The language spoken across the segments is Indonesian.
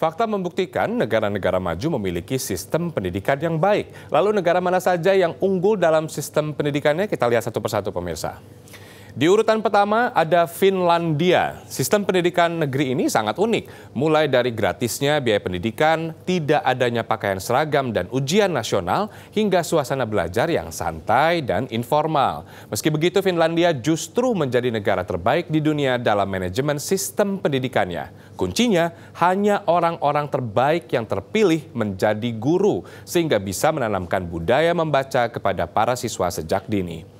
Fakta membuktikan negara-negara maju memiliki sistem pendidikan yang baik. Lalu negara mana saja yang unggul dalam sistem pendidikannya? Kita lihat satu persatu pemirsa. Di urutan pertama ada Finlandia. Sistem pendidikan negeri ini sangat unik, mulai dari gratisnya biaya pendidikan, tidak adanya pakaian seragam dan ujian nasional, hingga suasana belajar yang santai dan informal. Meski begitu, Finlandia justru menjadi negara terbaik di dunia dalam manajemen sistem pendidikannya. Kuncinya hanya orang-orang terbaik yang terpilih menjadi guru, sehingga bisa menanamkan budaya membaca kepada para siswa sejak dini.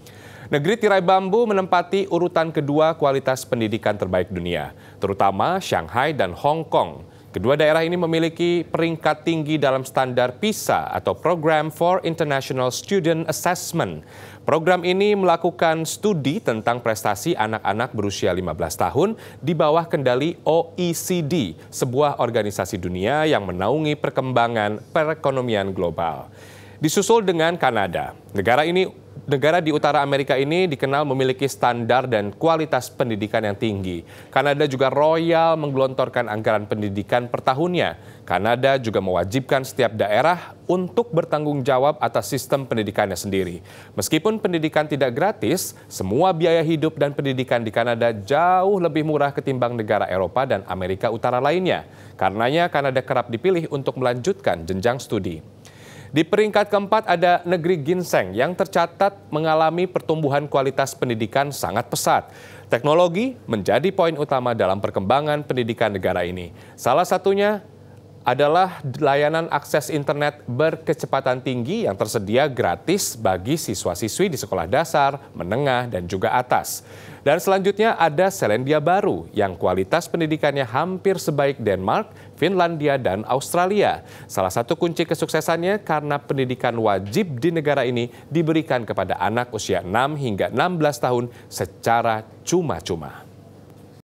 Negeri tirai bambu menempati urutan kedua kualitas pendidikan terbaik dunia, terutama Shanghai dan Hong Kong. Kedua daerah ini memiliki peringkat tinggi dalam standar PISA atau Program for International Student Assessment. Program ini melakukan studi tentang prestasi anak-anak berusia 15 tahun di bawah kendali OECD, sebuah organisasi dunia yang menaungi perkembangan perekonomian global. Disusul dengan Kanada, negara ini Negara di utara Amerika ini dikenal memiliki standar dan kualitas pendidikan yang tinggi. Kanada juga royal menggelontorkan anggaran pendidikan per tahunnya. Kanada juga mewajibkan setiap daerah untuk bertanggung jawab atas sistem pendidikannya sendiri. Meskipun pendidikan tidak gratis, semua biaya hidup dan pendidikan di Kanada jauh lebih murah ketimbang negara Eropa dan Amerika Utara lainnya. Karenanya Kanada kerap dipilih untuk melanjutkan jenjang studi. Di peringkat keempat ada negeri Ginseng yang tercatat mengalami pertumbuhan kualitas pendidikan sangat pesat. Teknologi menjadi poin utama dalam perkembangan pendidikan negara ini. Salah satunya adalah layanan akses internet berkecepatan tinggi yang tersedia gratis bagi siswa-siswi di sekolah dasar, menengah, dan juga atas. Dan selanjutnya ada Selandia Baru yang kualitas pendidikannya hampir sebaik Denmark, Finlandia, dan Australia. Salah satu kunci kesuksesannya karena pendidikan wajib di negara ini diberikan kepada anak usia 6 hingga 16 tahun secara cuma-cuma.